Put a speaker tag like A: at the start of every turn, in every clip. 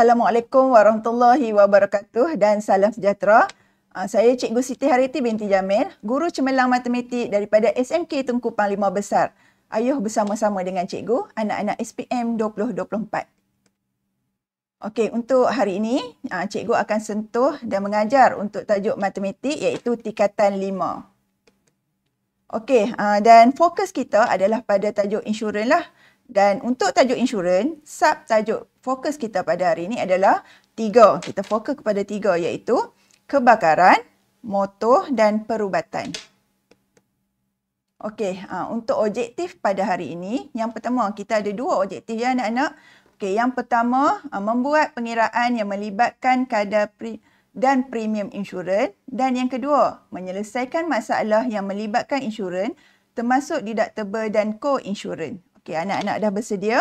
A: Assalamualaikum warahmatullahi wabarakatuh dan salam sejahtera. Ah, saya Cikgu Siti Hariti binti Jamil, guru cemerlang matematik daripada SMK Tengku Pang Lima Besar. Ayuh bersama-sama dengan cikgu anak-anak SPM 2024. Okey, untuk hari ini, ah, cikgu akan sentuh dan mengajar untuk tajuk matematik iaitu tingkatan lima. Okey, ah, dan fokus kita adalah pada tajuk insurans lah. Dan untuk tajuk insurans, sub tajuk fokus kita pada hari ini adalah tiga. Kita fokus kepada tiga iaitu kebakaran, motor dan perubatan. Okey, ha, untuk objektif pada hari ini, yang pertama kita ada dua objektif ya anak-anak. Okey, yang pertama ha, membuat pengiraan yang melibatkan kadar pre dan premium insurans dan yang kedua menyelesaikan masalah yang melibatkan insurans termasuk deductible dan co-insurans. Okey, anak-anak dah bersedia?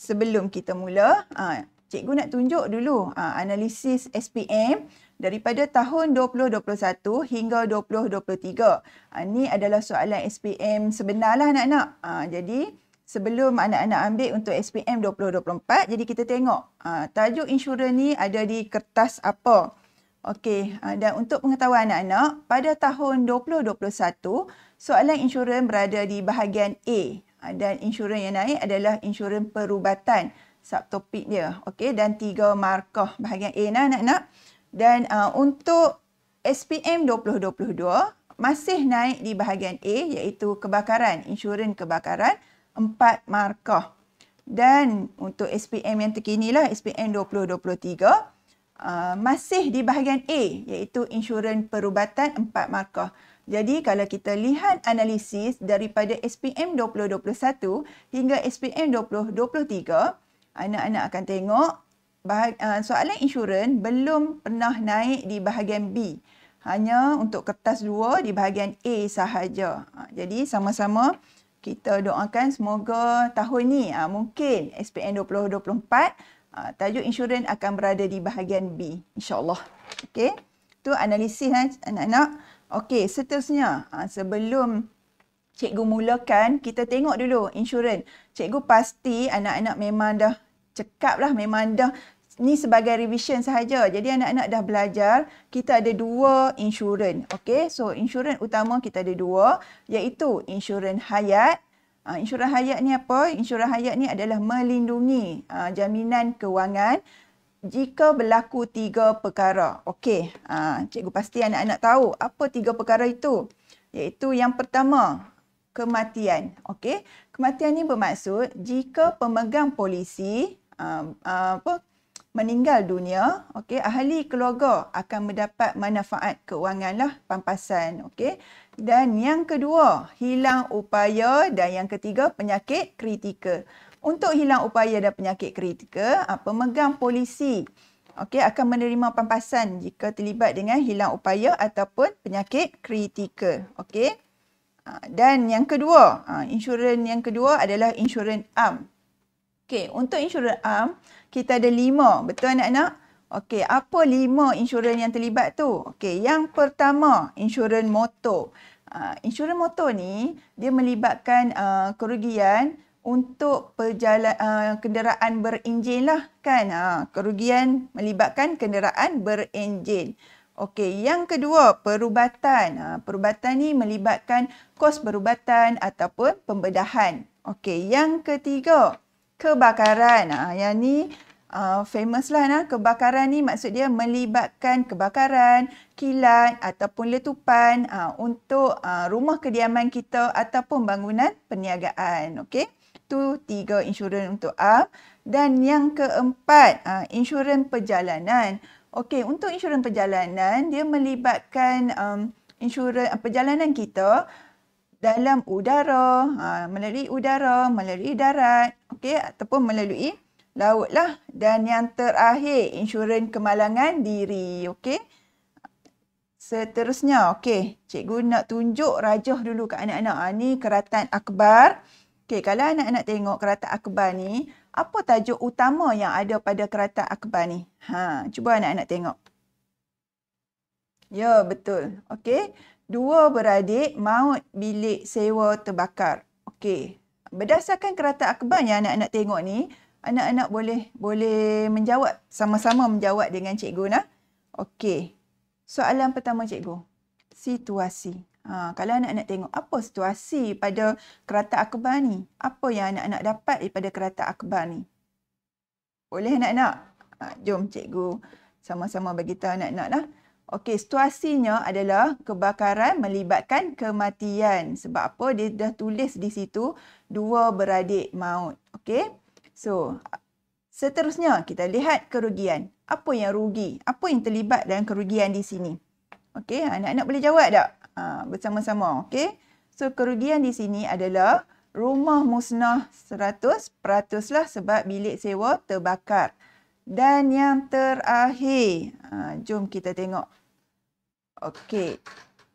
A: Sebelum kita mula, uh, cikgu nak tunjuk dulu uh, analisis SPM daripada tahun 2021 hingga 2023. Uh, ini adalah soalan SPM sebenarlah anak-anak. Uh, jadi, sebelum anak-anak ambil untuk SPM 2024, jadi kita tengok uh, tajuk insurans ni ada di kertas apa. Okey, ah, dan untuk pengetahuan anak-anak, pada tahun 2021, soalan insurans berada di bahagian A ah, dan insurans yang naik adalah insurans perubatan subtopik dia. Okey, dan tiga markah bahagian A nah anak-anak. Dan uh, untuk SPM 2022 masih naik di bahagian A iaitu kebakaran, insurans kebakaran empat markah. Dan untuk SPM yang terkini lah, SPM 2023 Uh, masih di bahagian A iaitu insurans perubatan 4 markah. Jadi kalau kita lihat analisis daripada SPM 2021 hingga SPM 2023, anak-anak akan tengok bahagian, uh, soalan insurans belum pernah naik di bahagian B. Hanya untuk kertas 2 di bahagian A sahaja. Uh, jadi sama-sama kita doakan semoga tahun ni mungkin SPM 2024 Ah, tajuk insurans akan berada di bahagian B insyaallah okey tu analisis eh, anak-anak okey seterusnya ha, sebelum cikgu mulakan kita tengok dulu insurans cikgu pasti anak-anak memang dah cekap lah memang dah ni sebagai revision sahaja jadi anak-anak dah belajar kita ada dua insurans okey so insurans utama kita ada dua iaitu insurans hayat Ha, insuran hayat ni apa? Insuran hayat ni adalah melindungi ha, jaminan kewangan jika berlaku tiga perkara. Okey, ha, cikgu pasti anak-anak tahu apa tiga perkara itu. Iaitu yang pertama, kematian. Okey, kematian ni bermaksud jika pemegang polisi, ha, ha, apa, meninggal dunia, okey, ahli keluarga akan mendapat manfaat kewanganlah pampasan, okey. Dan yang kedua, hilang upaya dan yang ketiga penyakit kritikal. Untuk hilang upaya dan penyakit kritikal, pemegang polisi okey akan menerima pampasan jika terlibat dengan hilang upaya ataupun penyakit kritikal, okey. Ah, dan yang kedua, ah, insurans yang kedua adalah insurans am. Okey, untuk insurans am, kita ada lima. Betul anak-anak? Okey, apa lima insurans yang terlibat tu? Okey, yang pertama, insurans motor. Uh, insurans motor ni, dia melibatkan uh, kerugian untuk perjalan, uh, ah, kenderaan berenjin lah kan. Uh, kerugian melibatkan kenderaan berenjin. Okey, yang kedua, perubatan. Uh, perubatan ni melibatkan kos perubatan ataupun pembedahan. Okey, yang ketiga, kebakaran. Ha, yang ni uh, famous lah. Nah. Kebakaran ni maksud dia melibatkan kebakaran, kilat ataupun letupan uh, untuk uh, rumah kediaman kita ataupun bangunan perniagaan. Okey. Tu tiga insurans untuk A. Dan yang keempat, uh, insurans perjalanan. Okey, untuk insurans perjalanan, dia melibatkan um, insurans perjalanan kita dalam udara, ha, melalui udara, melalui darat, okey ataupun melalui lautlah dan yang terakhir insurans kemalangan diri, okey. Seterusnya, okey, cikgu nak tunjuk rajah dulu kat anak-anak. Ha, ni keratan akbar. Okey, kalau anak-anak tengok keratan akbar ni, apa tajuk utama yang ada pada keratan akbar ni? Ha, cuba anak-anak tengok. Ya, betul. Okey dua beradik maut bilik sewa terbakar. Okey. Berdasarkan kereta akhbar yang anak-anak tengok ni, anak-anak boleh boleh menjawab sama-sama menjawab dengan cikgu nak. Okey. Soalan pertama cikgu. Situasi. Ha, kalau anak-anak tengok apa situasi pada kereta akhbar ni? Apa yang anak-anak dapat daripada kereta akhbar ni? Boleh anak-anak? Ha, jom cikgu sama-sama bagi tahu anak-anak lah. -anak, Okey, situasinya adalah kebakaran melibatkan kematian. Sebab apa? Dia dah tulis di situ dua beradik maut. Okey. So, seterusnya kita lihat kerugian. Apa yang rugi? Apa yang terlibat dalam kerugian di sini? Okey, anak-anak boleh jawab tak? Ha, bersama-sama, okey. So, kerugian di sini adalah rumah musnah 100% lah sebab bilik sewa terbakar. Dan yang terakhir, ha, jom kita tengok Okey.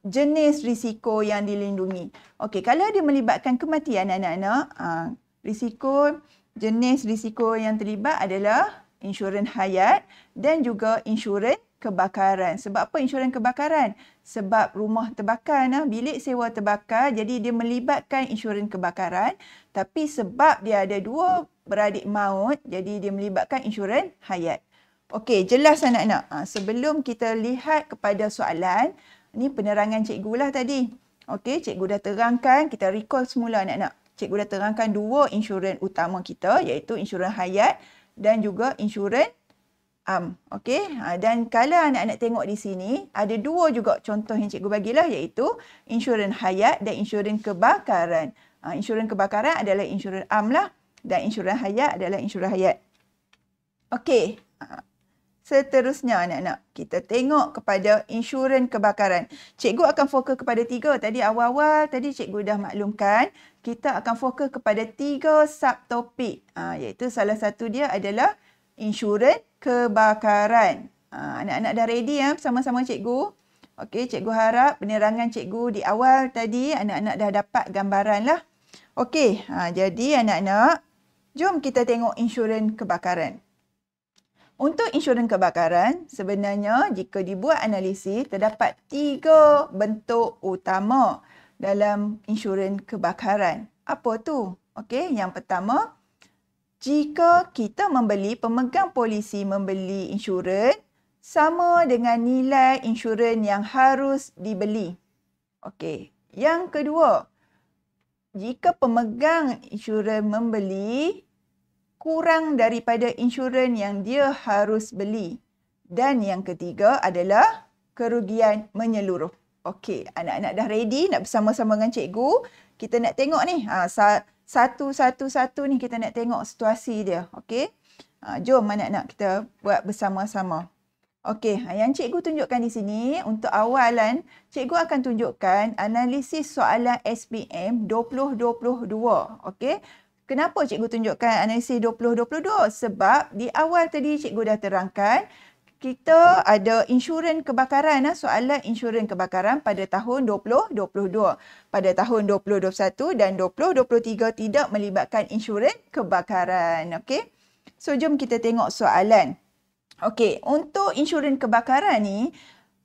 A: Jenis risiko yang dilindungi. Okey, kalau dia melibatkan kematian anak-anak, ah, risiko jenis risiko yang terlibat adalah insurans hayat dan juga insurans kebakaran. Sebab apa insurans kebakaran? Sebab rumah terbakar, nah, bilik sewa terbakar, jadi dia melibatkan insurans kebakaran. Tapi sebab dia ada dua beradik maut, jadi dia melibatkan insurans hayat. Okey, jelas anak-anak. Ha, sebelum kita lihat kepada soalan, ni penerangan cikgu lah tadi. Okey, cikgu dah terangkan, kita recall semula anak-anak. Cikgu dah terangkan dua insurans utama kita iaitu insurans hayat dan juga insurans am. Um, Okey, ha, dan kalau anak-anak tengok di sini, ada dua juga contoh yang cikgu bagilah iaitu insurans hayat dan insurans kebakaran. Ha, insurans kebakaran adalah insurans am lah dan insurans hayat adalah insurans hayat. Okey, Seterusnya anak-anak, kita tengok kepada insurans kebakaran. Cikgu akan fokus kepada tiga. Tadi awal-awal, tadi cikgu dah maklumkan. Kita akan fokus kepada tiga subtopik. Ha, iaitu salah satu dia adalah insurans kebakaran. Ah, anak-anak dah ready ya eh? sama-sama cikgu? Okey, cikgu harap penerangan cikgu di awal tadi anak-anak dah dapat gambaran lah. Okey, ah, jadi anak-anak, jom kita tengok insurans kebakaran. Untuk insurans kebakaran, sebenarnya jika dibuat analisis, terdapat tiga bentuk utama dalam insurans kebakaran. Apa tu? Okey, yang pertama, jika kita membeli, pemegang polisi membeli insurans sama dengan nilai insurans yang harus dibeli. Okey, yang kedua, jika pemegang insurans membeli kurang daripada insurans yang dia harus beli. Dan yang ketiga adalah kerugian menyeluruh. Okey, anak-anak dah ready nak bersama-sama dengan cikgu. Kita nak tengok ni. Ha, Satu-satu-satu ni kita nak tengok situasi dia. Okey, ha, jom anak-anak kita buat bersama-sama. Okey, ha, yang cikgu tunjukkan di sini untuk awalan, cikgu akan tunjukkan analisis soalan SPM 2022. Okey, Kenapa cikgu tunjukkan analisis 2022? Sebab di awal tadi cikgu dah terangkan kita ada insurans kebakaran, ha? soalan insurans kebakaran pada tahun 2022. Pada tahun 2021 dan 2023 tidak melibatkan insurans kebakaran. Okey. So, jom kita tengok soalan. Okey, untuk insurans kebakaran ni,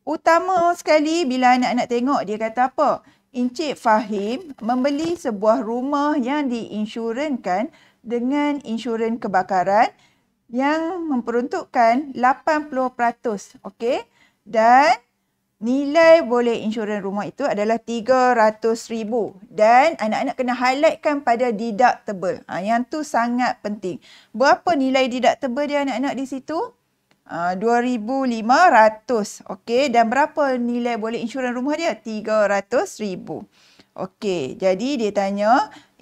A: utama sekali bila anak-anak tengok dia kata apa? Encik Fahim membeli sebuah rumah yang diinsurankan dengan insurans kebakaran yang memperuntukkan 80%. Okey. Dan nilai boleh insurans rumah itu adalah RM300,000. Dan anak-anak kena highlightkan pada deductible. Ha, yang tu sangat penting. Berapa nilai deductible dia anak-anak di situ? RM300,000 uh, ah, 2500 okey dan berapa nilai boleh insurans rumah dia 300000 okey jadi dia tanya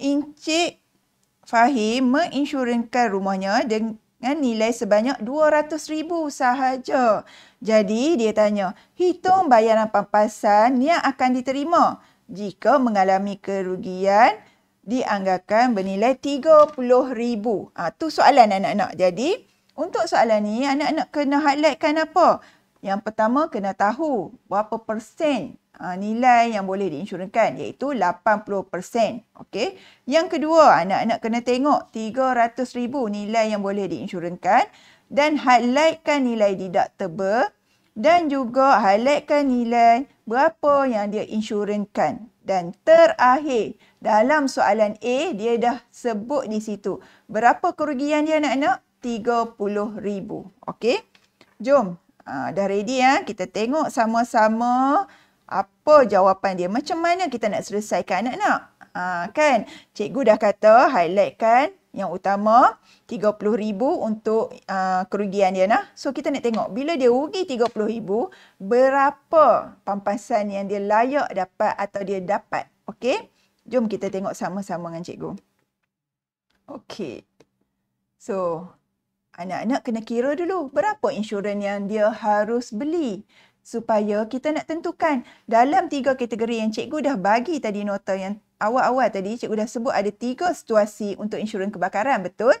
A: Encik Fahim menginsurankan rumahnya dengan nilai sebanyak 200,000 sahaja. Jadi dia tanya, hitung bayaran pampasan yang akan diterima jika mengalami kerugian dianggarkan bernilai 30,000. Ah ha, tu soalan anak-anak. Jadi untuk soalan ni, anak-anak kena highlightkan apa? Yang pertama, kena tahu berapa persen ha, nilai yang boleh diinsurankan iaitu 80%. Okay. Yang kedua, anak-anak kena tengok 300,000 nilai yang boleh diinsurankan dan highlightkan nilai deductible dan juga highlightkan nilai berapa yang dia insurankan. Dan terakhir, dalam soalan A, dia dah sebut di situ. Berapa kerugian dia anak-anak? RM30,000. Okey. Jom. Ha, dah ready ya. Kita tengok sama-sama apa jawapan dia. Macam mana kita nak selesaikan anak-anak. Ah, kan. Cikgu dah kata highlight kan. Yang utama RM30,000 untuk uh, kerugian dia. Nah. So kita nak tengok bila dia rugi RM30,000 berapa pampasan yang dia layak dapat atau dia dapat. Okey. Jom kita tengok sama-sama dengan cikgu. Okey. So, Anak-anak kena kira dulu berapa insurans yang dia harus beli supaya kita nak tentukan dalam tiga kategori yang cikgu dah bagi tadi nota yang awal-awal tadi cikgu dah sebut ada tiga situasi untuk insurans kebakaran betul?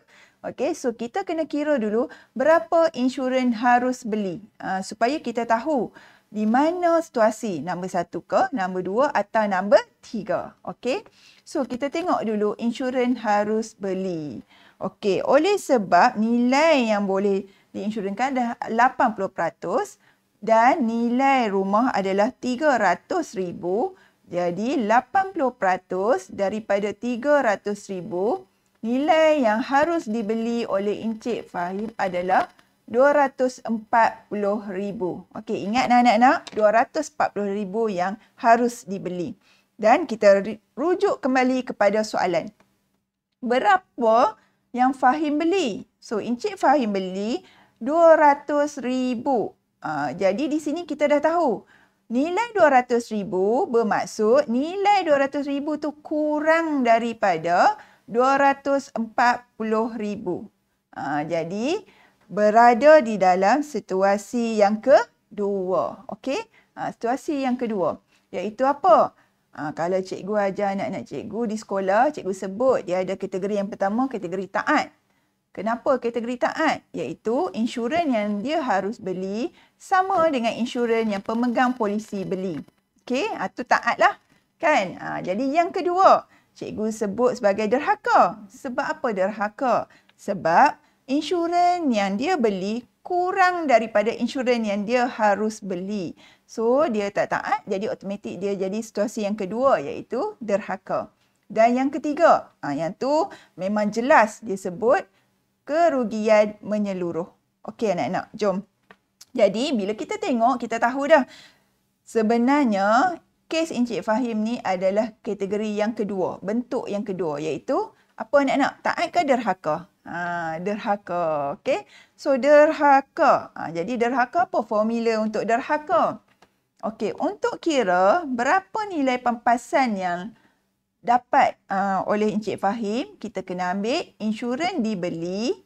A: Okey, so kita kena kira dulu berapa insurans harus beli uh, supaya kita tahu di mana situasi nombor satu ke nombor dua atau nombor tiga. Okey, so kita tengok dulu insurans harus beli. Okey, oleh sebab nilai yang boleh diinsurankan dah 80% dan nilai rumah adalah 300,000, jadi 80% daripada 300,000 nilai yang harus dibeli oleh Encik Fahim adalah 240,000. Okey, ingat anak-anak, 240,000 yang harus dibeli. Dan kita rujuk kembali kepada soalan. Berapa yang Fahim beli. So, Encik Fahim beli RM200,000. Uh, ah, jadi, di sini kita dah tahu. Nilai RM200,000 bermaksud nilai RM200,000 tu kurang daripada RM240,000. Uh, ah, jadi, berada di dalam situasi yang kedua. Okey? Uh, situasi yang kedua. Iaitu apa? Apa? Ha, kalau cikgu ajar anak-anak cikgu di sekolah, cikgu sebut dia ada kategori yang pertama, kategori taat. Kenapa kategori taat? Iaitu insurans yang dia harus beli sama dengan insurans yang pemegang polisi beli. Okey, itu ah, ha, taat lah. Kan? Ha, jadi yang kedua, cikgu sebut sebagai derhaka. Sebab apa derhaka? Sebab insurans yang dia beli kurang daripada insurans yang dia harus beli. So dia tak taat jadi automatik dia jadi situasi yang kedua iaitu derhaka. Dan yang ketiga, ha, yang tu memang jelas dia sebut kerugian menyeluruh. Okey anak-anak, jom. Jadi bila kita tengok, kita tahu dah sebenarnya kes Encik Fahim ni adalah kategori yang kedua, bentuk yang kedua iaitu apa anak-anak? Taat ke derhaka? Ha, derhaka, okey. So derhaka, ha, jadi derhaka apa formula untuk derhaka? Okay. Okey, untuk kira berapa nilai pampasan yang dapat uh, oleh Encik Fahim, kita kena ambil insurans dibeli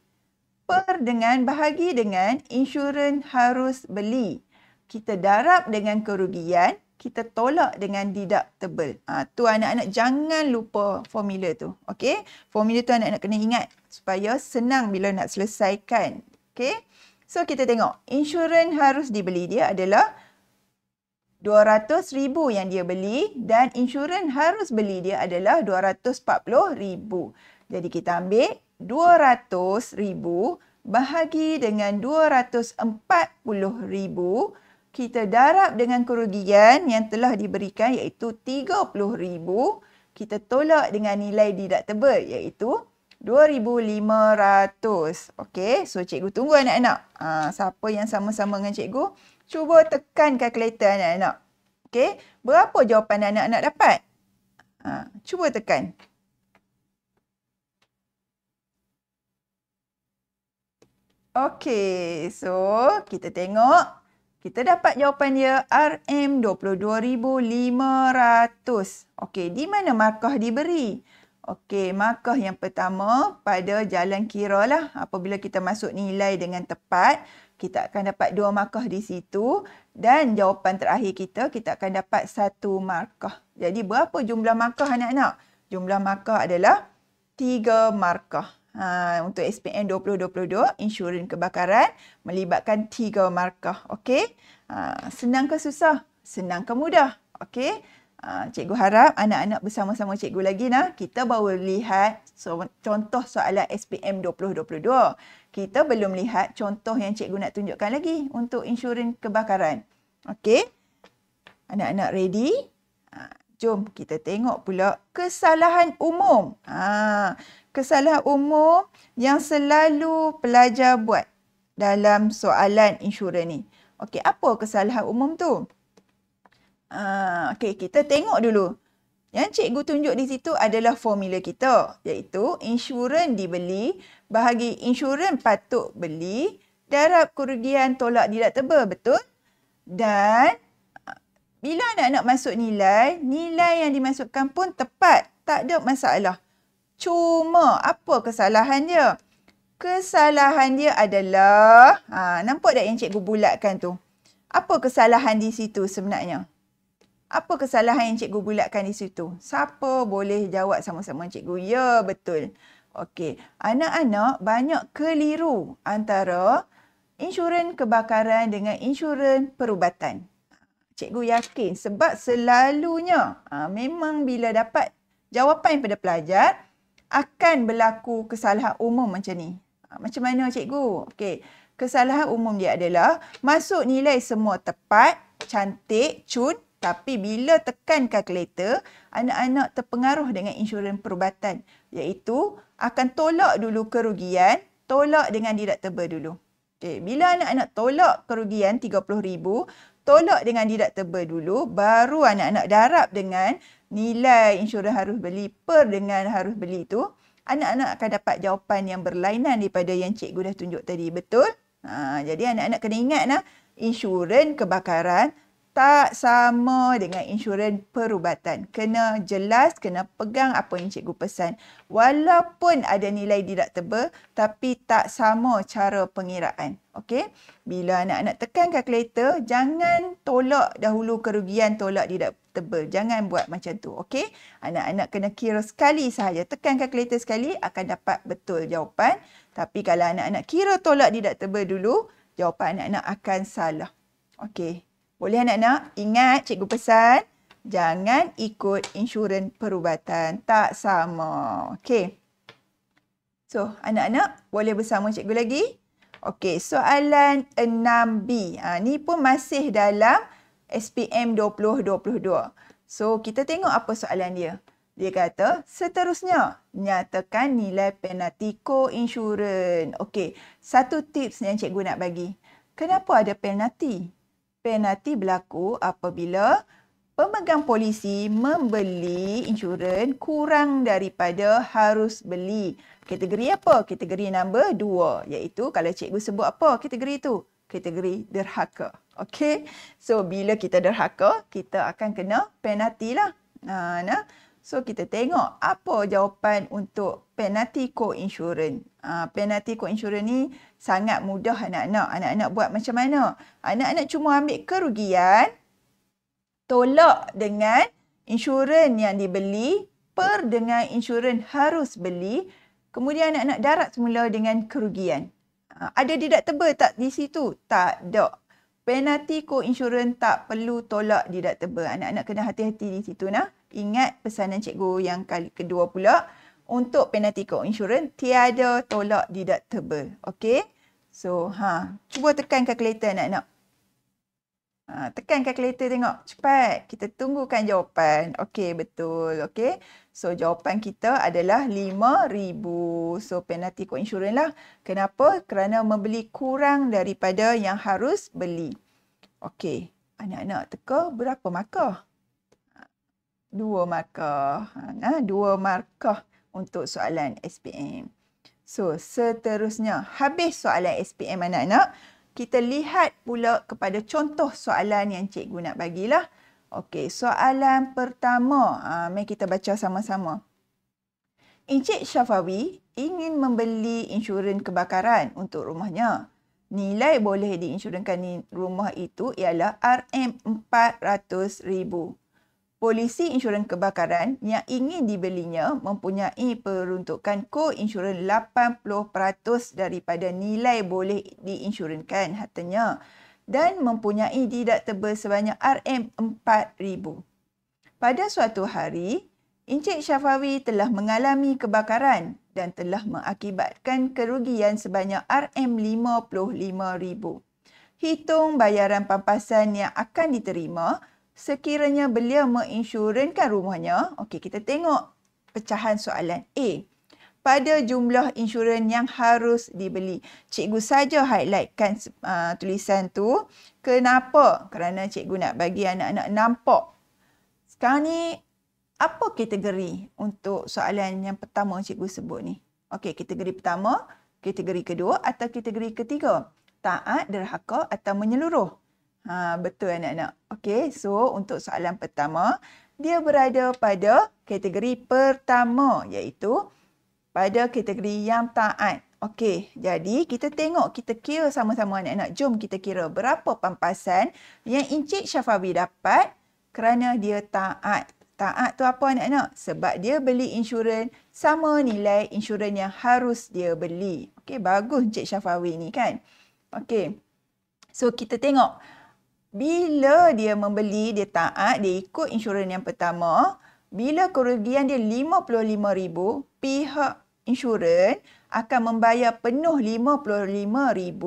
A: per dengan bahagi dengan insurans harus beli. Kita darab dengan kerugian, kita tolak dengan deductible. Itu ah, uh, anak-anak jangan lupa formula tu. Okey, formula tu anak-anak kena ingat supaya senang bila nak selesaikan. Okey, so kita tengok insurans harus dibeli dia adalah 200000 yang dia beli dan insurans harus beli dia adalah 240000 Jadi kita ambil 200000 bahagi dengan 240000 kita darab dengan kerugian yang telah diberikan iaitu 30000 kita tolak dengan nilai deductible iaitu 2500 Okey, so cikgu tunggu anak-anak. Ha, siapa yang sama-sama dengan cikgu? Cuba tekan kalkulator anak-anak. Okey, berapa jawapan anak-anak dapat? Ha, cuba tekan. Okey, so kita tengok. Kita dapat jawapan dia RM22,500. Okey, di mana markah diberi? Okey, markah yang pertama pada jalan kira lah. Apabila kita masuk nilai dengan tepat kita akan dapat dua markah di situ dan jawapan terakhir kita kita akan dapat satu markah. Jadi berapa jumlah markah anak-anak? Jumlah markah adalah tiga markah. Ha, untuk SPM 2022, insurans kebakaran melibatkan tiga markah. Okey? Ha, senang ke susah? Senang ke mudah? Okey? Ha, cikgu harap anak-anak bersama-sama cikgu lagi nah. Kita baru lihat so, contoh soalan SPM 2022 kita belum lihat contoh yang cikgu nak tunjukkan lagi untuk insurans kebakaran. Okey. Anak-anak ready? Ha, jom kita tengok pula kesalahan umum. Ha, kesalahan umum yang selalu pelajar buat dalam soalan insurans ni. Okey, apa kesalahan umum tu? Ha, Okey, kita tengok dulu. Yang cikgu tunjuk di situ adalah formula kita iaitu insurans dibeli bahagi insurans patut beli darab kerugian tolak tidak tebal betul dan bila anak-anak masuk nilai nilai yang dimasukkan pun tepat tak ada masalah cuma apa kesalahan dia kesalahan dia adalah ha nampak tak yang cikgu bulatkan tu apa kesalahan di situ sebenarnya apa kesalahan yang cikgu bulatkan di situ siapa boleh jawab sama-sama cikgu ya betul Okey, anak-anak banyak keliru antara insurans kebakaran dengan insurans perubatan. Cikgu yakin sebab selalunya ha, memang bila dapat jawapan daripada pelajar akan berlaku kesalahan umum macam ni. Ha, macam mana cikgu? Okey, kesalahan umum dia adalah masuk nilai semua tepat, cantik, cun tapi bila tekan kalkulator, anak-anak terpengaruh dengan insurans perubatan iaitu akan tolak dulu kerugian, tolak dengan deductible dulu. Okey, bila anak-anak tolak kerugian 30,000, tolak dengan deductible dulu, baru anak-anak darab dengan nilai insurans harus beli per dengan harus beli tu, anak-anak akan dapat jawapan yang berlainan daripada yang cikgu dah tunjuk tadi, betul? Ha, jadi anak-anak kena ingat lah, insurans kebakaran tak sama dengan insurans perubatan. Kena jelas, kena pegang apa yang cikgu pesan. Walaupun ada nilai tidak tebal, tapi tak sama cara pengiraan. Okey? Bila anak-anak tekan kalkulator, jangan tolak dahulu kerugian tolak tidak tebal. Jangan buat macam tu. Okey? Anak-anak kena kira sekali sahaja. Tekan kalkulator sekali, akan dapat betul jawapan. Tapi kalau anak-anak kira tolak tidak tebal dulu, jawapan anak-anak akan salah. Okey? Boleh anak-anak? Ingat cikgu pesan. Jangan ikut insurans perubatan. Tak sama. Okey. So, anak-anak boleh bersama cikgu lagi? Okey, soalan 6B. Ha, ni pun masih dalam SPM 2022. So, kita tengok apa soalan dia. Dia kata, seterusnya, nyatakan nilai penalti co-insurans. Okey, satu tips yang cikgu nak bagi. Kenapa ada penalti? penalti berlaku apabila pemegang polisi membeli insurans kurang daripada harus beli. Kategori apa? Kategori nombor dua iaitu kalau cikgu sebut apa kategori itu? Kategori derhaka. Okey. So bila kita derhaka, kita akan kena penalti lah. Uh, nah, nah. So kita tengok apa jawapan untuk penalty co-insurance. Uh, ah, penalty co-insurance ni sangat mudah anak-anak. Anak-anak buat macam mana? Anak-anak cuma ambil kerugian tolak dengan insurans yang dibeli per dengan insurans harus beli. Kemudian anak-anak darat semula dengan kerugian. Uh, ada deductible tak di situ? Tak ada. Penalty co-insurance tak perlu tolak deductible. Anak-anak kena hati-hati di situ nak. Ingat pesanan cikgu yang kali kedua pula. Untuk penalty co-insurance, tiada tolak deductible. Okay? So, ha, cuba tekan calculator anak-anak. Ha, tekan calculator tengok. Cepat. Kita tunggukan jawapan. Okay, betul. Okay? So, jawapan kita adalah RM5,000. So, penalty co-insurance lah. Kenapa? Kerana membeli kurang daripada yang harus beli. Okay. Anak-anak teka berapa markah? dua markah. Ha, dua markah untuk soalan SPM. So, seterusnya. Habis soalan SPM anak-anak. Kita lihat pula kepada contoh soalan yang cikgu nak bagilah. Okey, soalan pertama. Ha, mari kita baca sama-sama. Encik Syafawi ingin membeli insurans kebakaran untuk rumahnya. Nilai boleh diinsurankan rumah itu ialah RM400,000. Polisi insurans kebakaran yang ingin dibelinya mempunyai peruntukan co-insurans 80% daripada nilai boleh diinsurankan hatinya dan mempunyai tebal sebanyak RM4,000. Pada suatu hari, Encik Syafawi telah mengalami kebakaran dan telah mengakibatkan kerugian sebanyak RM55,000. Hitung bayaran pampasan yang akan diterima sekiranya beliau menginsurankan rumahnya. Okey, kita tengok pecahan soalan A. Pada jumlah insurans yang harus dibeli. Cikgu saja highlightkan uh, tulisan tu. Kenapa? Kerana cikgu nak bagi anak-anak nampak. Sekarang ni, apa kategori untuk soalan yang pertama cikgu sebut ni? Okey, kategori pertama, kategori kedua atau kategori ketiga? Taat, derhaka atau menyeluruh? Ha, betul anak-anak. Okey, so untuk soalan pertama, dia berada pada kategori pertama iaitu pada kategori yang taat. Okey, jadi kita tengok, kita kira sama-sama anak-anak. Jom kita kira berapa pampasan yang Encik Syafawi dapat kerana dia taat. Taat tu apa anak-anak? Sebab dia beli insurans sama nilai insurans yang harus dia beli. Okey, bagus Encik Syafawi ni kan? Okey, so kita tengok bila dia membeli, dia taat, dia ikut insurans yang pertama, bila kerugian dia RM55,000, pihak insurans akan membayar penuh RM55,000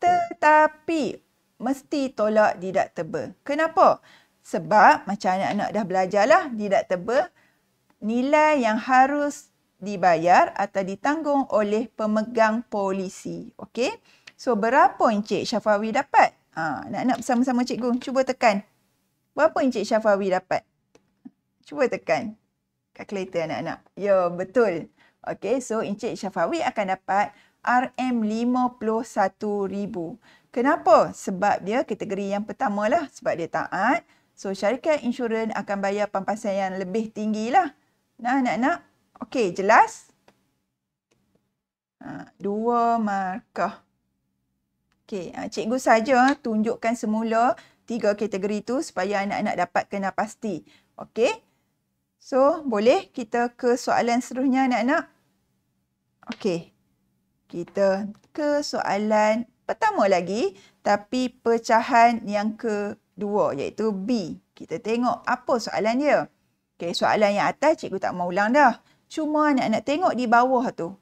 A: tetapi mesti tolak tidak deductible. Kenapa? Sebab macam anak-anak dah belajarlah tidak deductible nilai yang harus dibayar atau ditanggung oleh pemegang polisi. Okey? So berapa Encik Syafawi dapat? Ha, nak-nak bersama-sama cikgu. Cuba tekan. Berapa Encik Syafawi dapat? Cuba tekan. Kalkulator anak-anak. Yo, ya, betul. Okay, so Encik Syafawi akan dapat RM51,000. Kenapa? Sebab dia kategori yang pertama lah. Sebab dia taat. So, syarikat insurans akan bayar pampasan yang lebih tinggi lah. Nah, anak-anak. Okay, jelas? Ha, dua markah. Okey, ah, cikgu saja tunjukkan semula tiga kategori tu supaya anak-anak dapat kena pasti. Okey. So, boleh kita ke soalan seterusnya anak-anak? Okey. Kita ke soalan pertama lagi tapi pecahan yang kedua iaitu B. Kita tengok apa soalan dia. Okey, soalan yang atas cikgu tak mau ulang dah. Cuma anak-anak tengok di bawah tu.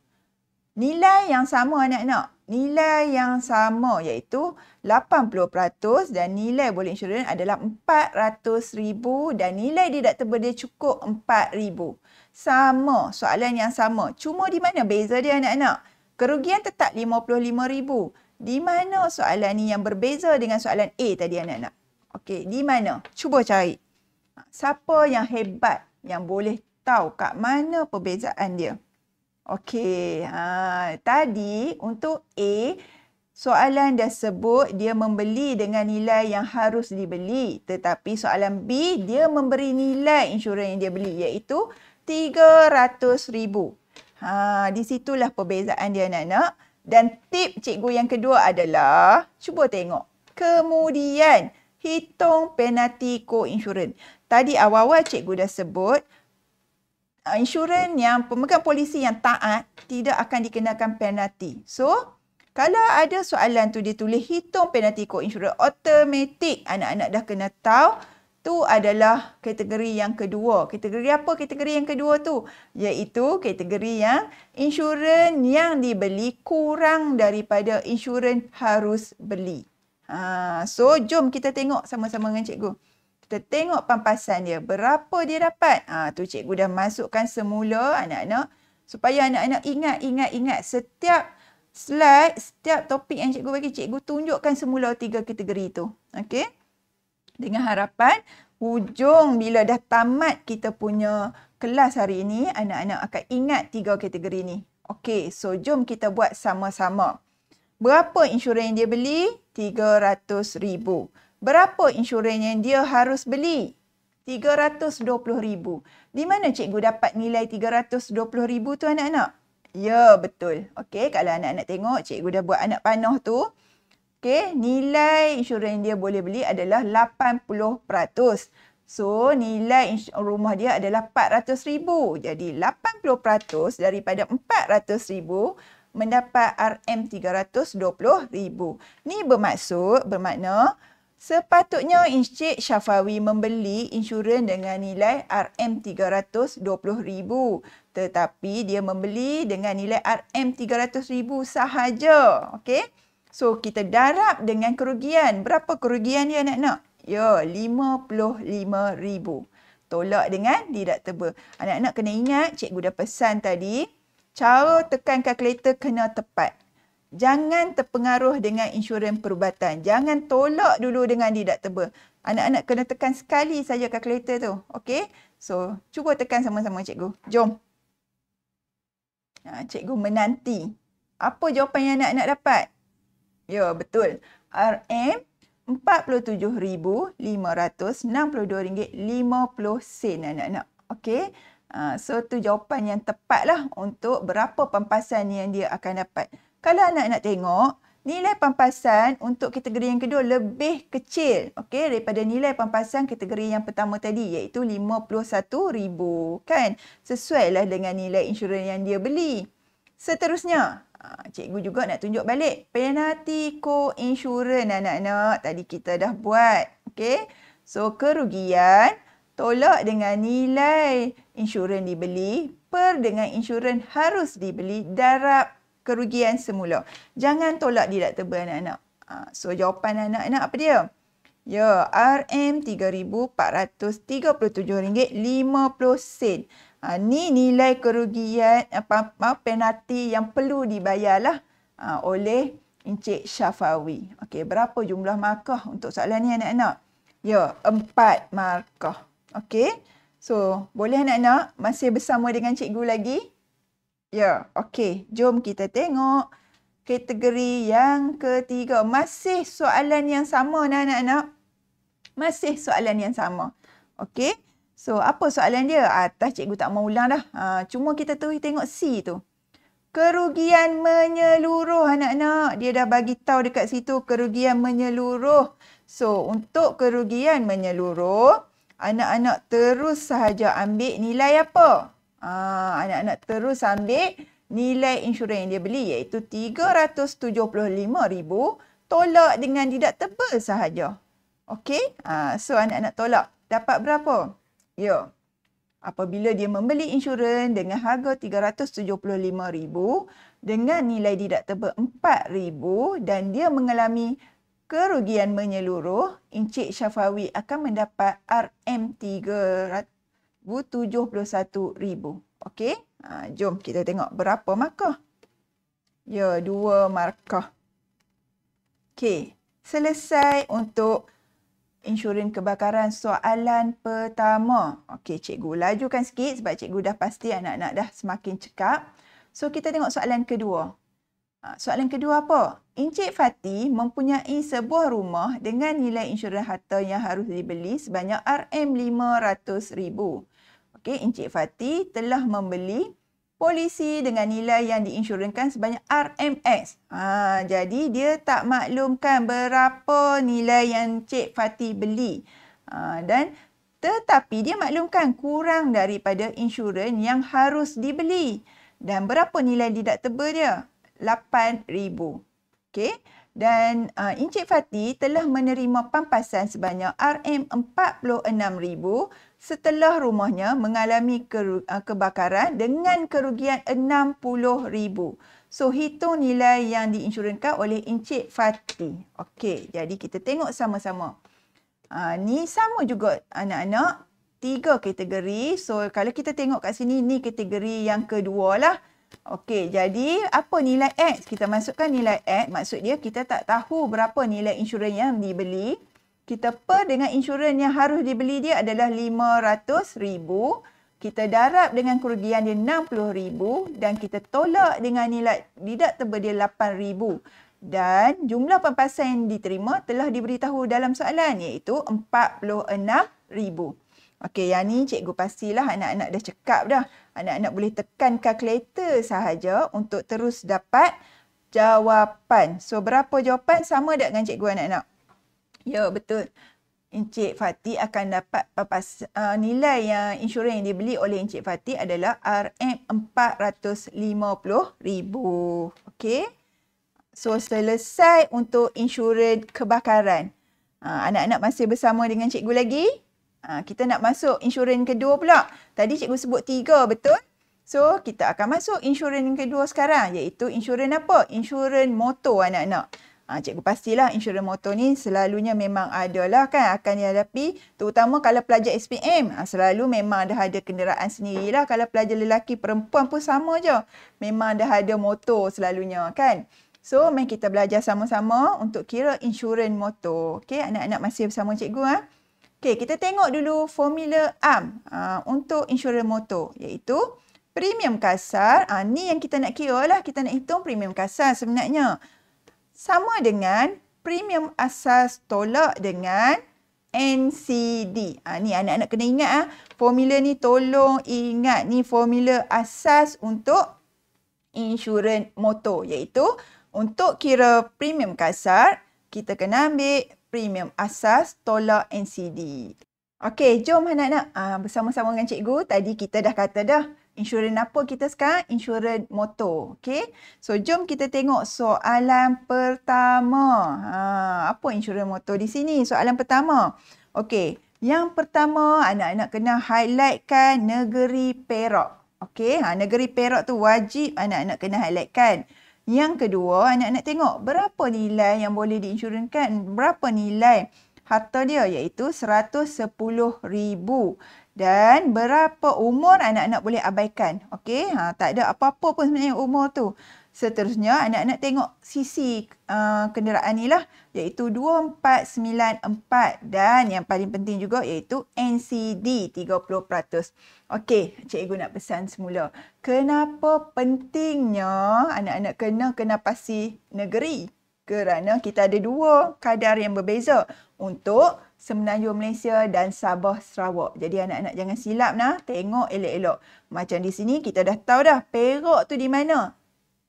A: Nilai yang sama anak-anak nilai yang sama iaitu 80% dan nilai boleh insurans adalah 400,000 dan nilai tidak dia cukup 4,000. Sama, soalan yang sama. Cuma di mana beza dia anak-anak? Kerugian tetap 55,000. Di mana soalan ni yang berbeza dengan soalan A tadi anak-anak? Okey, di mana? Cuba cari. Siapa yang hebat yang boleh tahu kat mana perbezaan dia? Okey, ha, tadi untuk A, soalan dah sebut dia membeli dengan nilai yang harus dibeli. Tetapi soalan B, dia memberi nilai insurans yang dia beli iaitu RM300,000. Ha, di situlah perbezaan dia anak-anak. Dan tip cikgu yang kedua adalah, cuba tengok. Kemudian, hitung penalti co-insurans. Tadi awal-awal cikgu dah sebut, uh, insurans yang pemegang polisi yang taat tidak akan dikenakan penalti. So, kalau ada soalan tu dia tulis hitung penalti kod insurans automatik anak-anak dah kena tahu tu adalah kategori yang kedua. Kategori apa kategori yang kedua tu? Iaitu kategori yang insurans yang dibeli kurang daripada insurans harus beli. Ha, so jom kita tengok sama-sama dengan cikgu kita tengok pampasan dia berapa dia dapat ha tu cikgu dah masukkan semula anak-anak supaya anak-anak ingat ingat ingat setiap slide setiap topik yang cikgu bagi cikgu tunjukkan semula tiga kategori tu okey dengan harapan hujung bila dah tamat kita punya kelas hari ini anak-anak akan ingat tiga kategori ni okey so jom kita buat sama-sama berapa insurans yang dia beli 300000 Berapa insurans yang dia harus beli? RM320,000. Di mana cikgu dapat nilai RM320,000 tu anak-anak? Ya, betul. Okey, kalau anak-anak tengok cikgu dah buat anak panah tu. Okey, nilai insurans dia boleh beli adalah 80%. So, nilai rumah dia adalah RM400,000. Jadi, 80% daripada RM400,000 mendapat RM320,000. Ni bermaksud, bermakna Sepatutnya Encik Syafawi membeli insurans dengan nilai RM320,000 tetapi dia membeli dengan nilai RM300,000 sahaja. Okay? So kita darab dengan kerugian. Berapa kerugian dia nak nak? Ya, RM55,000. Tolak dengan tidak deductible. Anak-anak kena ingat cikgu dah pesan tadi. Cara tekan kalkulator kena tepat jangan terpengaruh dengan insurans perubatan. Jangan tolak dulu dengan deductible. Anak-anak kena tekan sekali saja calculator tu. Okay? So, cuba tekan sama-sama cikgu. Jom. Ha, cikgu menanti. Apa jawapan yang anak-anak dapat? Ya, betul. RM RM47,562.50 anak-anak. Okay? Uh, ha, so, tu jawapan yang tepat lah untuk berapa pampasan yang dia akan dapat. Kalau anak nak tengok, nilai pampasan untuk kategori yang kedua lebih kecil okay, daripada nilai pampasan kategori yang pertama tadi iaitu RM51,000. Kan? Sesuai lah dengan nilai insurans yang dia beli. Seterusnya, ha, cikgu juga nak tunjuk balik. Penalti co-insurans anak-anak tadi kita dah buat. Okay? So, kerugian tolak dengan nilai insurans dibeli per dengan insurans harus dibeli darab kerugian semula. Jangan tolak deductible anak-anak. Ah, so jawapan anak-anak apa dia? Ya, RM3,437.50. Ha, ah, ni nilai kerugian, apa, ah, apa penalti yang perlu dibayarlah ha, oleh Encik Syafawi. Okey, berapa jumlah markah untuk soalan ni anak-anak? Ya, empat markah. Okey, so boleh anak-anak masih bersama dengan cikgu lagi? Ya, okey. Jom kita tengok kategori yang ketiga. Masih soalan yang sama nah anak-anak. Masih soalan yang sama. Okey. So, apa soalan dia? Atas cikgu tak mau ulang dah. Ha, cuma kita terus tengok C tu. Kerugian menyeluruh anak-anak. Dia dah bagi tahu dekat situ kerugian menyeluruh. So, untuk kerugian menyeluruh, anak-anak terus sahaja ambil nilai apa? Ah, anak-anak ha, terus ambil nilai insurans yang dia beli iaitu RM375,000 tolak dengan tebal sahaja. Okey, ha, so anak-anak tolak dapat berapa? Yo. Apabila dia membeli insurans dengan harga RM375,000 dengan nilai tebal RM4,000 dan dia mengalami kerugian menyeluruh, Encik Syafawi akan mendapat RM300,000. 71,000. Okey. Ha, jom kita tengok berapa markah. Ya, dua markah. Okey. Selesai untuk insurans kebakaran soalan pertama. Okey, cikgu lajukan sikit sebab cikgu dah pasti anak-anak dah semakin cekap. So, kita tengok soalan kedua. Ha, soalan kedua apa? Encik Fatih mempunyai sebuah rumah dengan nilai insurans harta yang harus dibeli sebanyak RM500,000 okay, Encik Fatih telah membeli polisi dengan nilai yang diinsurankan sebanyak RMX. Ha, jadi dia tak maklumkan berapa nilai yang Encik Fatih beli. Ha, dan tetapi dia maklumkan kurang daripada insurans yang harus dibeli. Dan berapa nilai deductible dia? RM8,000. Okey dan uh, Encik Fatih telah menerima pampasan sebanyak RM46,000 setelah rumahnya mengalami uh, kebakaran dengan kerugian RM60,000. So, hitung nilai yang diinsurankan oleh Encik Fatih. Okey, jadi kita tengok sama-sama. Ha, ni sama juga anak-anak. Tiga kategori. So, kalau kita tengok kat sini, ni kategori yang kedua lah. Okey, jadi apa nilai X? Kita masukkan nilai X, dia kita tak tahu berapa nilai insurans yang dibeli. Kita per dengan insurans yang harus dibeli dia adalah RM500,000. Kita darab dengan kerugian dia RM60,000 dan kita tolak dengan nilai deductible dia RM8,000. Dan jumlah pampasan yang diterima telah diberitahu dalam soalan iaitu RM46,000. Okey, yang ni cikgu pastilah anak-anak dah cekap dah. Anak-anak boleh tekan kalkulator sahaja untuk terus dapat jawapan. So, berapa jawapan sama tak dengan cikgu anak-anak? Ya, betul. Encik Fatih akan dapat papas, uh, nilai yang insurans yang dibeli oleh Encik Fatih adalah RM450,000. Okey. So, selesai untuk insurans kebakaran. Uh, anak-anak uh, masih bersama dengan cikgu lagi? Ya. Ha, kita nak masuk insurans kedua pula. Tadi cikgu sebut tiga betul. So kita akan masuk insurans kedua sekarang iaitu insurans apa? Insurans motor anak-anak. Ha, cikgu pastilah insurans motor ni selalunya memang adalah kan akan dihadapi terutama kalau pelajar SPM ha, selalu memang dah ada kenderaan lah kalau pelajar lelaki perempuan pun sama je memang dah ada motor selalunya kan so mari kita belajar sama-sama untuk kira insurans motor Okay, anak-anak masih bersama cikgu ha? Okey, kita tengok dulu formula am uh, untuk insurans motor iaitu premium kasar. Uh, ni yang kita nak kira lah, kita nak hitung premium kasar sebenarnya. Sama dengan premium asas tolak dengan NCD. Ha, ah, ni anak-anak kena ingat. Ha. Formula ni tolong ingat. Ni formula asas untuk insurans motor. Iaitu untuk kira premium kasar, kita kena ambil premium asas tolak NCD. Okey, jom anak-anak ah, bersama-sama dengan cikgu. Tadi kita dah kata dah insurans apa kita sekarang? Insurans motor. Okey, so jom kita tengok soalan pertama. Uh, apa insurans motor di sini? Soalan pertama. Okey, yang pertama anak-anak kena highlightkan negeri Perak. Okey, ah, negeri Perak tu wajib anak-anak kena highlightkan. Yang kedua, anak-anak tengok berapa nilai yang boleh diinsurankan, berapa nilai harta dia iaitu RM110,000 dan berapa umur anak-anak boleh abaikan. Okey, ha, tak ada apa-apa pun sebenarnya umur tu. Seterusnya, anak-anak tengok sisi uh, kenderaan ni lah iaitu 2494 dan yang paling penting juga iaitu NCD 30%. Okey, cikgu nak pesan semula. Kenapa pentingnya anak-anak kena kena pasti negeri? Kerana kita ada dua kadar yang berbeza untuk Semenanjung Malaysia dan Sabah Sarawak. Jadi anak-anak jangan silap nah, tengok elok-elok. Macam di sini kita dah tahu dah Perak tu di mana.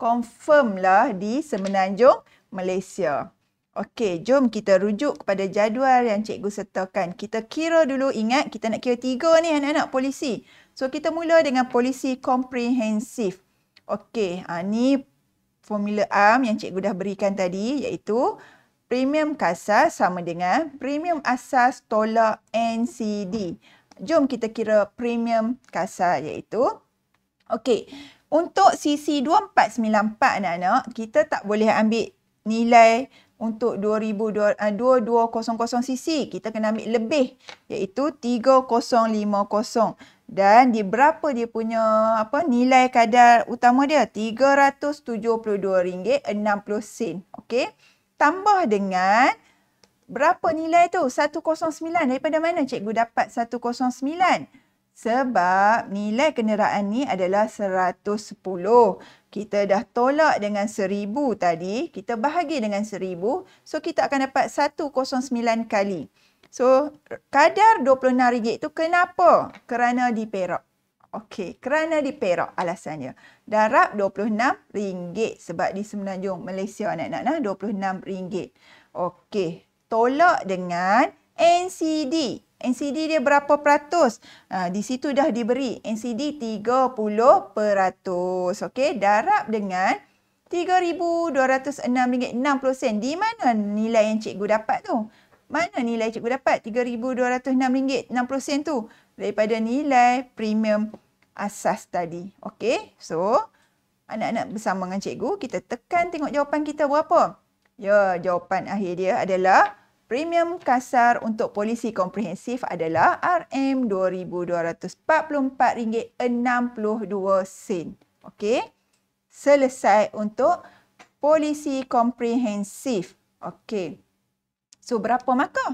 A: Confirmlah di Semenanjung Malaysia. Okey, jom kita rujuk kepada jadual yang cikgu setorkan. Kita kira dulu, ingat kita nak kira tiga ni anak-anak polisi. So, kita mula dengan polisi komprehensif. Okey, ha, ni formula am yang cikgu dah berikan tadi iaitu premium kasar sama dengan premium asas tolak NCD. Jom kita kira premium kasar iaitu. Okey, untuk CC 2494 anak-anak, kita tak boleh ambil nilai untuk 2200 cc eh, kita kena ambil lebih iaitu 3050 dan di berapa dia punya apa nilai kadar utama dia 372 ringgit rm sen, okey tambah dengan berapa nilai tu 109 daripada mana cikgu dapat 109 sebab nilai kenderaan ni adalah 110 kita dah tolak dengan seribu tadi, kita bahagi dengan seribu, so kita akan dapat 109 kali. So kadar RM26 itu kenapa? Kerana di Perak. Okey, kerana di Perak alasannya. Darab RM26 sebab di Semenanjung Malaysia anak-anak nah RM26. Okey, tolak dengan NCD. NCD dia berapa peratus? Ha, di situ dah diberi NCD 30 peratus. Okey, darab dengan RM3,206.60. Di mana nilai yang cikgu dapat tu? Mana nilai cikgu dapat RM3,206.60 tu? Daripada nilai premium asas tadi. Okey, so anak-anak bersama dengan cikgu, kita tekan tengok jawapan kita berapa. Ya, jawapan akhir dia adalah Premium kasar untuk polisi komprehensif adalah RM2244.62 sen. Okey. Selesai untuk polisi komprehensif. Okey. So berapa markah?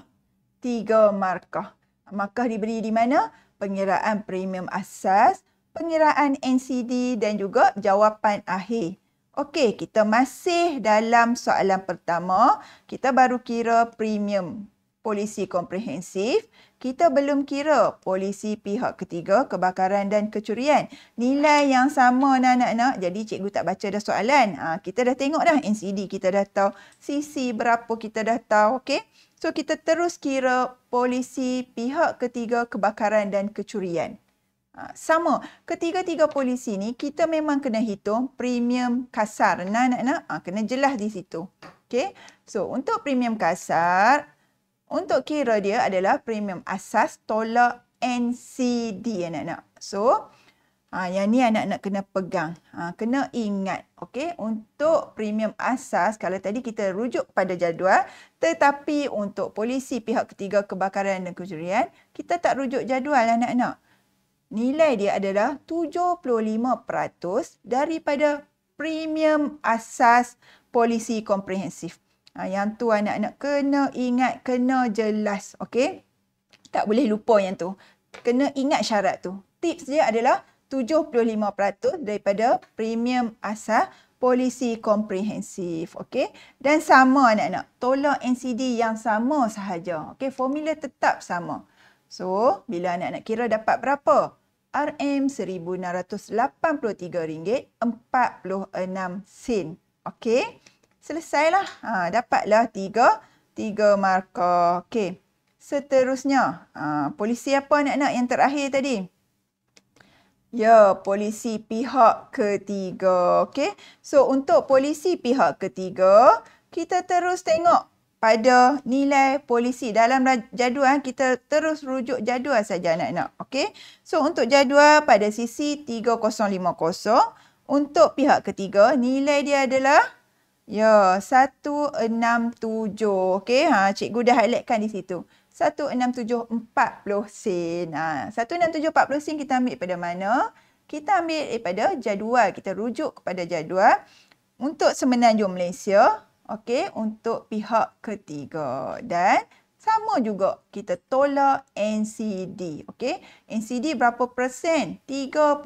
A: Tiga markah. Markah diberi di mana? Pengiraan premium asas, pengiraan NCD dan juga jawapan akhir. Okey, kita masih dalam soalan pertama. Kita baru kira premium polisi komprehensif. Kita belum kira polisi pihak ketiga, kebakaran dan kecurian. Nilai yang sama anak-anak. Jadi cikgu tak baca dah soalan. Ha, kita dah tengok dah NCD kita dah tahu. CC berapa kita dah tahu. Okey. So kita terus kira polisi pihak ketiga, kebakaran dan kecurian. Ha, sama ketiga-tiga polisi ni kita memang kena hitung premium kasar nah nak nak ha, kena jelas di situ Okay, so untuk premium kasar untuk kira dia adalah premium asas tolak NCD anak-anak. Ya, so, ha, yang ni anak-anak kena pegang. Ha, kena ingat. Okay? Untuk premium asas, kalau tadi kita rujuk pada jadual, tetapi untuk polisi pihak ketiga kebakaran dan kejurian, kita tak rujuk jadual anak-anak. Lah, nilai dia adalah 75% daripada premium asas polisi komprehensif. Ha, yang tu anak-anak kena ingat, kena jelas. Okay? Tak boleh lupa yang tu. Kena ingat syarat tu. Tips dia adalah 75% daripada premium asas polisi komprehensif. Okay? Dan sama anak-anak. Tolak NCD yang sama sahaja. Okay? Formula tetap sama. So, bila anak-anak kira dapat berapa? RM1,683.46 sen. Okey. Selesailah. Ha, dapatlah tiga, tiga markah. Okey. Seterusnya. Ha, polisi apa anak-anak yang terakhir tadi? Ya, polisi pihak ketiga. Okey. So, untuk polisi pihak ketiga, kita terus tengok pada nilai polisi dalam jadual kita terus rujuk jadual saja anak-anak okey so untuk jadual pada sisi 3050 untuk pihak ketiga nilai dia adalah ya 167 okey ha cikgu dah highlightkan di situ 16740 sen ha 167 sen kita ambil pada mana kita ambil daripada jadual kita rujuk kepada jadual untuk semenanjung Malaysia okey untuk pihak ketiga dan sama juga kita tolak NCD okey NCD berapa persen 30%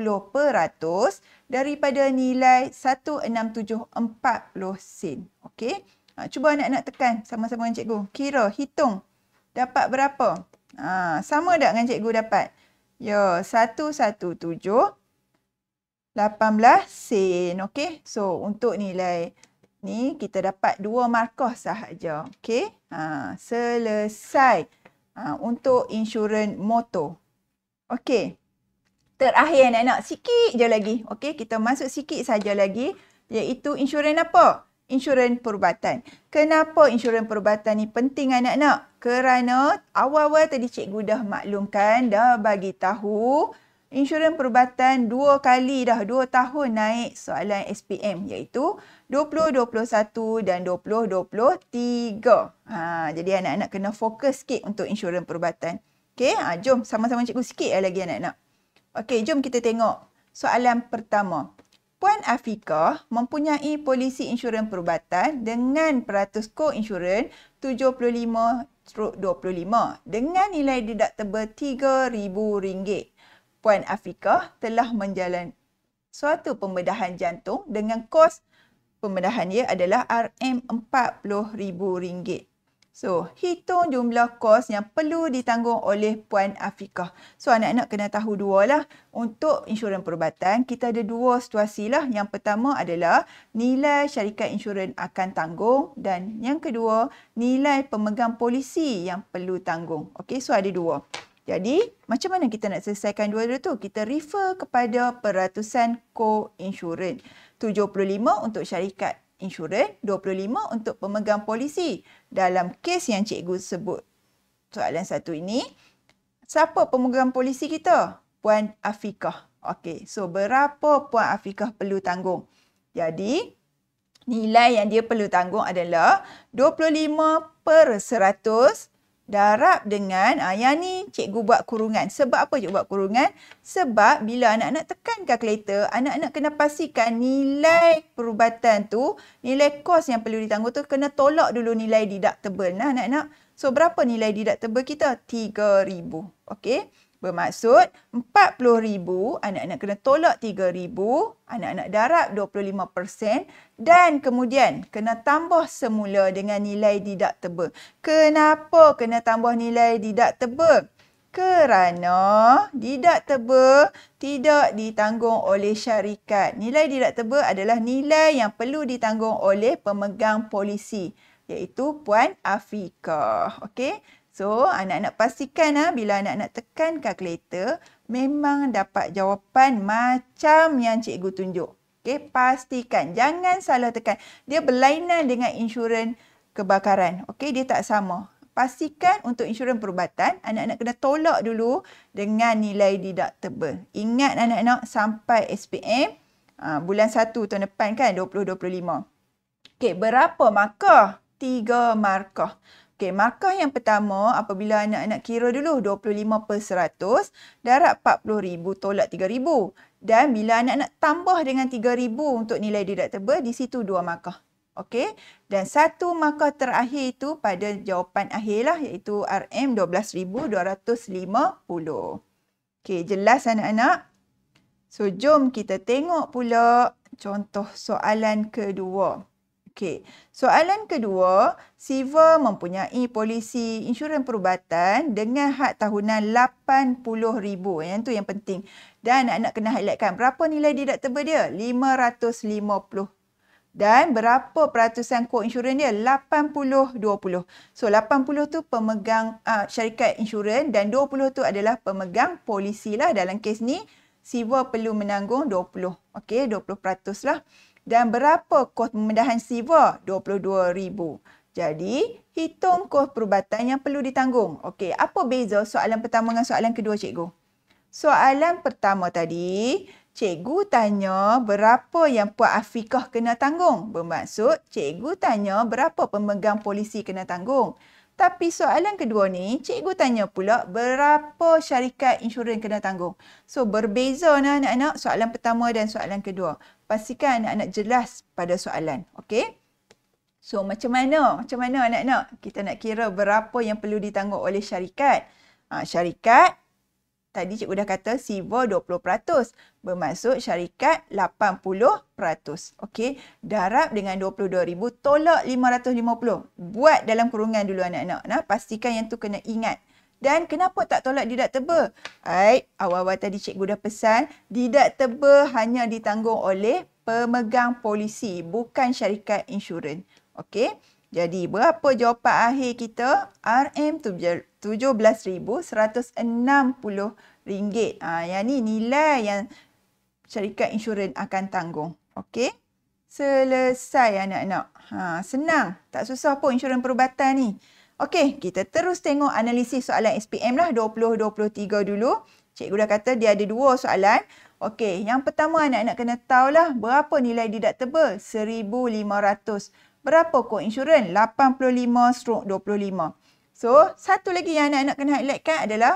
A: daripada nilai 16740 sen okey ha, cuba anak-anak tekan sama-sama dengan cikgu kira hitung dapat berapa ha, sama tak dengan cikgu dapat ya 117 18 sen. Okay. So, untuk nilai ni kita dapat dua markah sahaja. Okey. Ha, selesai. Ha, untuk insurans motor. Okey. Terakhir anak-anak. Sikit je lagi. Okey. Kita masuk sikit saja lagi. Iaitu insurans apa? Insurans perubatan. Kenapa insurans perubatan ni penting anak-anak? Kerana awal-awal tadi cikgu dah maklumkan. Dah bagi tahu. Insurans perubatan dua kali dah. Dua tahun naik soalan SPM. Iaitu. 2021 dan 2023. Ha, jadi anak-anak kena fokus sikit untuk insurans perubatan. Okay, ha, jom sama-sama cikgu sikit eh, lagi anak-anak. Okay, jom kita tengok soalan pertama. Puan Afika mempunyai polisi insurans perubatan dengan peratus co-insurans 75-25 dengan nilai deductible RM3,000. Puan Afika telah menjalankan suatu pembedahan jantung dengan kos pembenahan ya adalah RM40,000. So, hitung jumlah kos yang perlu ditanggung oleh Puan Afiqah. So, anak-anak kena tahu dua lah. Untuk insurans perubatan, kita ada dua situasi lah. Yang pertama adalah nilai syarikat insurans akan tanggung dan yang kedua, nilai pemegang polisi yang perlu tanggung. Okay, so ada dua. Jadi, macam mana kita nak selesaikan dua-dua tu? Kita refer kepada peratusan co-insurans. 75 untuk syarikat insurans, 25 untuk pemegang polisi. Dalam kes yang cikgu sebut soalan satu ini, siapa pemegang polisi kita? Puan Afiqah. Okey, so berapa Puan Afiqah perlu tanggung? Jadi, nilai yang dia perlu tanggung adalah 25 per darab dengan ha, yang ni cikgu buat kurungan. Sebab apa cikgu buat kurungan? Sebab bila anak-anak tekan kalkulator, anak-anak kena pastikan nilai perubatan tu, nilai kos yang perlu ditangguh tu kena tolak dulu nilai deductible. Nah anak-anak, so berapa nilai deductible kita? 3000. okay? Bermaksud 40,000 anak-anak kena tolak 3,000, anak-anak darab 25% dan kemudian kena tambah semula dengan nilai deductible. Kenapa kena tambah nilai deductible? Kerana deductible tidak ditanggung oleh syarikat. Nilai deductible adalah nilai yang perlu ditanggung oleh pemegang polisi iaitu Puan Afika. Okey? So, anak-anak pastikan ah bila anak-anak tekan kalkulator, memang dapat jawapan macam yang cikgu tunjuk. Okey, pastikan jangan salah tekan. Dia berlainan dengan insurans kebakaran. Okey, dia tak sama. Pastikan untuk insurans perubatan, anak-anak kena tolak dulu dengan nilai deductible. Ingat anak-anak sampai SPM uh, ah, bulan 1 tahun depan kan, 2025. Okey, berapa markah? Tiga markah. Okey, markah yang pertama apabila anak-anak kira dulu 25 per 100 darab 40,000 tolak 3,000. Dan bila anak-anak tambah dengan 3,000 untuk nilai deductible, di situ dua markah. Okey, dan satu markah terakhir itu pada jawapan akhirlah iaitu RM12,250. Okey, jelas anak-anak? So, jom kita tengok pula contoh soalan kedua. Okey. Soalan kedua, Siva mempunyai polisi insurans perubatan dengan had tahunan RM80,000. Yang tu yang penting. Dan anak nak kena highlightkan berapa nilai deductible dia? RM550,000. Dan berapa peratusan kod insurans dia? 80-20. So 80 tu pemegang uh, syarikat insurans dan 20 tu adalah pemegang polisi lah. Dalam kes ni, Siva perlu menanggung 20. Okey, 20 peratus lah dan berapa kos pembedahan siva? RM22,000. Jadi, hitung kos perubatan yang perlu ditanggung. Okey, apa beza soalan pertama dengan soalan kedua, cikgu? Soalan pertama tadi, cikgu tanya berapa yang Puan Afiqah kena tanggung. Bermaksud, cikgu tanya berapa pemegang polisi kena tanggung. Tapi soalan kedua ni, cikgu tanya pula berapa syarikat insurans kena tanggung. So, berbeza lah anak-anak soalan pertama dan soalan kedua pastikan anak-anak jelas pada soalan. Okey? So, macam mana? Macam mana anak-anak? Kita nak kira berapa yang perlu ditanggung oleh syarikat. Ha, syarikat, tadi cikgu dah kata SIVO 20%. Bermaksud syarikat 80%. Okey? Darab dengan 22,000 tolak 550. Buat dalam kurungan dulu anak-anak. Nah, pastikan yang tu kena ingat. Dan kenapa tak tolak deductible? Baik, awal-awal tadi cikgu dah pesan, didak deductible hanya ditanggung oleh pemegang polisi, bukan syarikat insurans. Okey, jadi berapa jawapan akhir kita? RM17,160. Ringgit. Ha, yang ni nilai yang syarikat insurans akan tanggung. Okey. Selesai anak-anak. Ha, senang. Tak susah pun insurans perubatan ni. Okey, kita terus tengok analisis soalan SPM lah 2023 dulu. Cikgu dah kata dia ada dua soalan. Okey, yang pertama anak-anak kena tahu lah berapa nilai deductible? 1,500. Berapa kod insurans? 85 stroke 25. So, satu lagi yang anak-anak kena highlightkan adalah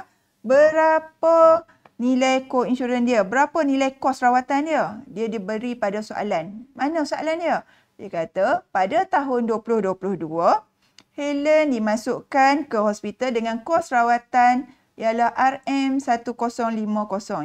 A: berapa nilai kod insurans dia? Berapa nilai kos rawatan dia? Dia diberi pada soalan. Mana soalan dia? Dia kata pada tahun 2022, Helen dimasukkan ke hospital dengan kos rawatan ialah RM1050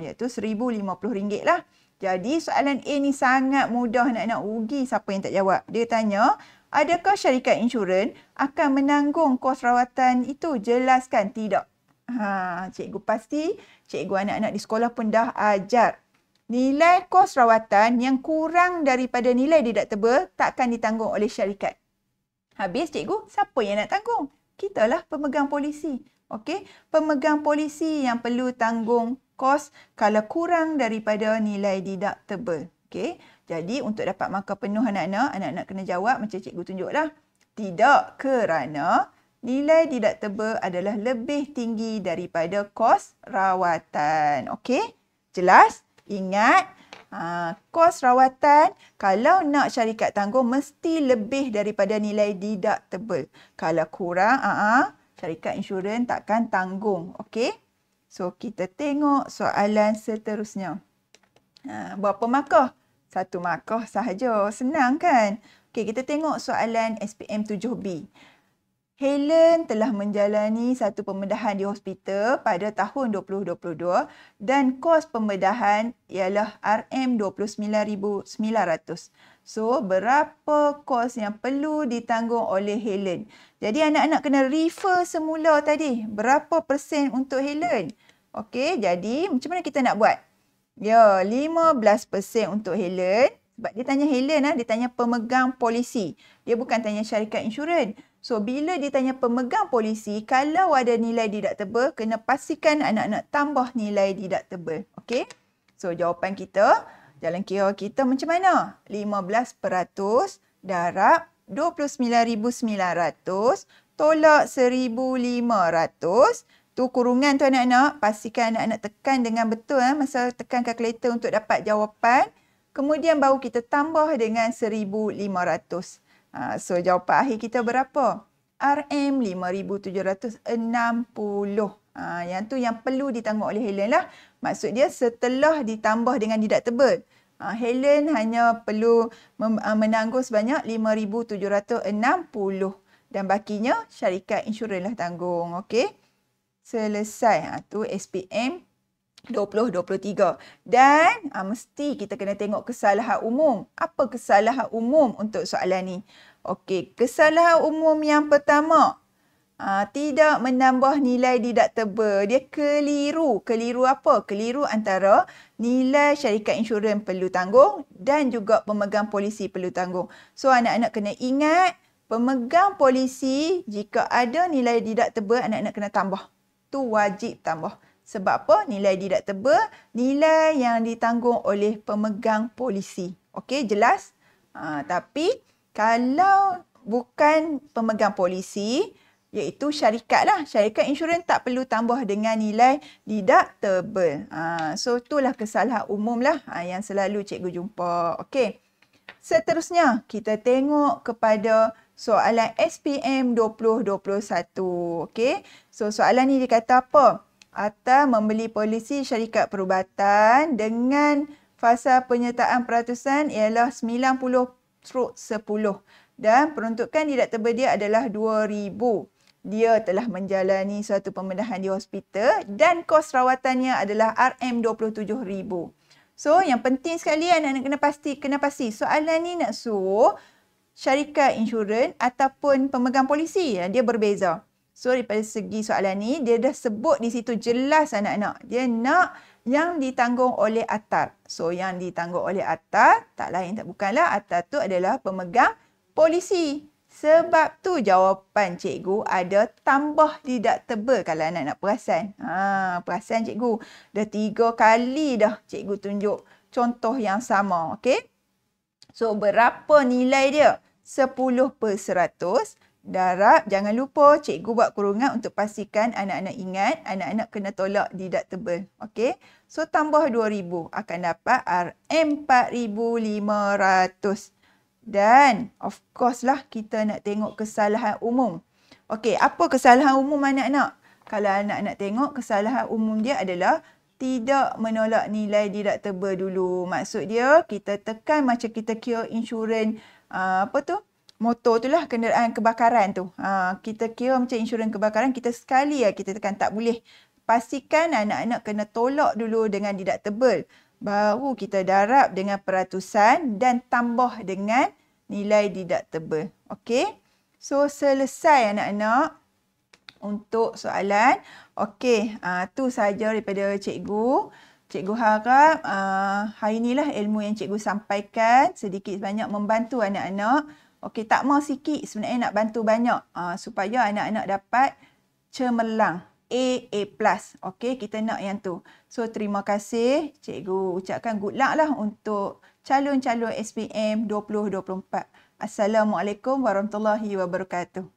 A: iaitu RM1050 lah. Jadi soalan A ni sangat mudah nak nak ugi siapa yang tak jawab. Dia tanya, adakah syarikat insurans akan menanggung kos rawatan itu? Jelaskan tidak. Ha, cikgu pasti, cikgu anak-anak di sekolah pun dah ajar. Nilai kos rawatan yang kurang daripada nilai deductible takkan ditanggung oleh syarikat. Habis cikgu, siapa yang nak tanggung? Kitalah pemegang polisi. Okey, pemegang polisi yang perlu tanggung kos kalau kurang daripada nilai deductible. Okey, jadi untuk dapat markah penuh anak-anak, anak-anak kena jawab macam cikgu tunjuklah. Tidak kerana nilai deductible adalah lebih tinggi daripada kos rawatan. Okey, jelas? Ingat, Ha, kos rawatan kalau nak syarikat tanggung mesti lebih daripada nilai deductible. Kalau kurang, aa, ha, ha, syarikat insurans takkan tanggung. Okey? So, kita tengok soalan seterusnya. Ha, berapa markah? Satu markah sahaja. Senang kan? Okey, kita tengok soalan SPM 7B. Helen telah menjalani satu pembedahan di hospital pada tahun 2022 dan kos pembedahan ialah RM29,900. So, berapa kos yang perlu ditanggung oleh Helen? Jadi, anak-anak kena refer semula tadi. Berapa persen untuk Helen? Okey, jadi macam mana kita nak buat? Ya, 15% untuk Helen. Sebab dia tanya Helen, lah, dia tanya pemegang polisi. Dia bukan tanya syarikat insurans. So bila ditanya pemegang polisi, kalau ada nilai deductible, kena pastikan anak-anak tambah nilai deductible. Okay? So jawapan kita, jalan kira kita macam mana? 15% darab 29,900 tolak 1,500. Tu kurungan tu anak-anak. Pastikan anak-anak tekan dengan betul eh, masa tekan kalkulator untuk dapat jawapan. Kemudian baru kita tambah dengan 1,500. Ha, so jawapan akhir kita berapa? RM5,760. Ha, yang tu yang perlu ditanggung oleh Helen lah. Maksud dia setelah ditambah dengan deductible. Ha, Helen hanya perlu ha, menanggung sebanyak RM5,760. Dan bakinya syarikat insurans lah tanggung. Okey. Selesai. Itu ha, SPM 2023. Dan ha, mesti kita kena tengok kesalahan umum. Apa kesalahan umum untuk soalan ni? Okey, kesalahan umum yang pertama. Ha, tidak menambah nilai deductible. Dia keliru. Keliru apa? Keliru antara nilai syarikat insurans perlu tanggung dan juga pemegang polisi perlu tanggung. So anak-anak kena ingat pemegang polisi jika ada nilai deductible anak-anak kena tambah. Tu wajib tambah. Sebab apa? Nilai deductible, nilai yang ditanggung oleh pemegang polisi. Okey, jelas? Ha, tapi kalau bukan pemegang polisi, iaitu syarikat lah. Syarikat insurans tak perlu tambah dengan nilai deductible. Ha, so, itulah kesalahan umum lah ha, yang selalu cikgu jumpa. Okey, seterusnya kita tengok kepada soalan SPM 2021. Okey, so soalan ni dia kata apa? atau membeli polisi syarikat perubatan dengan fasa penyertaan peratusan ialah 90/10 dan peruntukan tidak dia adalah 2000. Dia telah menjalani suatu pembedahan di hospital dan kos rawatannya adalah RM27000. So yang penting sekali anak-anak kena pasti kena pasti soalan ni nak suruh syarikat insurans ataupun pemegang polisi ya dia berbeza. So daripada segi soalan ni, dia dah sebut di situ jelas anak-anak. Dia nak yang ditanggung oleh atar. So yang ditanggung oleh atar, tak lain tak bukanlah. Atar tu adalah pemegang polisi. Sebab tu jawapan cikgu ada tambah tidak tebal kalau anak-anak perasan. Ha, perasan cikgu. Dah tiga kali dah cikgu tunjuk contoh yang sama. Okay? So berapa nilai dia? 10 per 100 darab. Jangan lupa cikgu buat kurungan untuk pastikan anak-anak ingat anak-anak kena tolak deductible. Okey. So tambah 2000 akan dapat RM4500. Dan of course lah kita nak tengok kesalahan umum. Okey, apa kesalahan umum anak-anak? Kalau anak-anak tengok kesalahan umum dia adalah tidak menolak nilai deductible dulu. Maksud dia kita tekan macam kita cure insurans uh, apa tu? motor tu lah kenderaan kebakaran tu. Ha, kita kira macam insurans kebakaran, kita sekali lah kita tekan tak boleh. Pastikan anak-anak kena tolak dulu dengan deductible. Baru kita darab dengan peratusan dan tambah dengan nilai deductible. Okay. So selesai anak-anak untuk soalan. Okay. Uh, ha, tu sahaja daripada cikgu. Cikgu harap uh, hari inilah ilmu yang cikgu sampaikan sedikit banyak membantu anak-anak. Okey, tak mau sikit sebenarnya nak bantu banyak uh, supaya anak-anak dapat cemerlang. A, A plus. Okey, kita nak yang tu. So, terima kasih. Cikgu ucapkan good luck lah untuk calon-calon SPM 2024. Assalamualaikum warahmatullahi wabarakatuh.